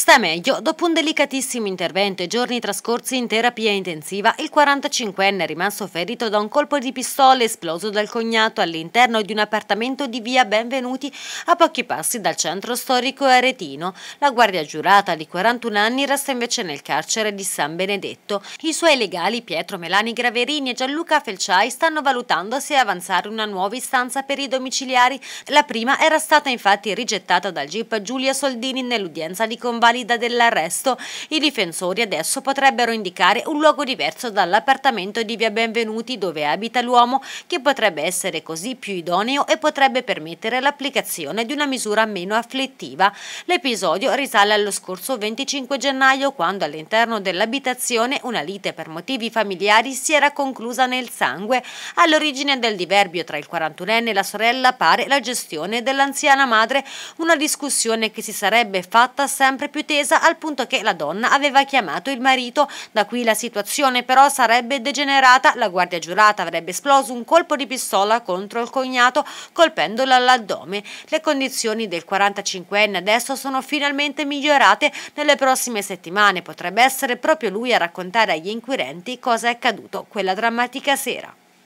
Sta meglio, dopo un delicatissimo intervento e giorni trascorsi in terapia intensiva, il 45enne è rimasto ferito da un colpo di pistola esploso dal cognato all'interno di un appartamento di via Benvenuti a pochi passi dal centro storico aretino. La guardia giurata di 41 anni resta invece nel carcere di San Benedetto. I suoi legali Pietro Melani Graverini e Gianluca Felciai stanno valutando se avanzare una nuova istanza per i domiciliari. La prima era stata infatti rigettata dal GIP Giulia Soldini nell'udienza di combattimento valida dell'arresto. I difensori adesso potrebbero indicare un luogo diverso dall'appartamento di via Benvenuti dove abita l'uomo, che potrebbe essere così più idoneo e potrebbe permettere l'applicazione di una misura meno afflittiva. L'episodio risale allo scorso 25 gennaio quando all'interno dell'abitazione una lite per motivi familiari si era conclusa nel sangue. All'origine del diverbio tra il 41enne e la sorella pare la gestione dell'anziana madre, una discussione che si sarebbe fatta sempre più più tesa al punto che la donna aveva chiamato il marito. Da qui la situazione però sarebbe degenerata, la guardia giurata avrebbe esploso un colpo di pistola contro il cognato colpendolo all'addome. Le condizioni del 45enne adesso sono finalmente migliorate, nelle prossime settimane potrebbe essere proprio lui a raccontare agli inquirenti cosa è accaduto quella drammatica sera.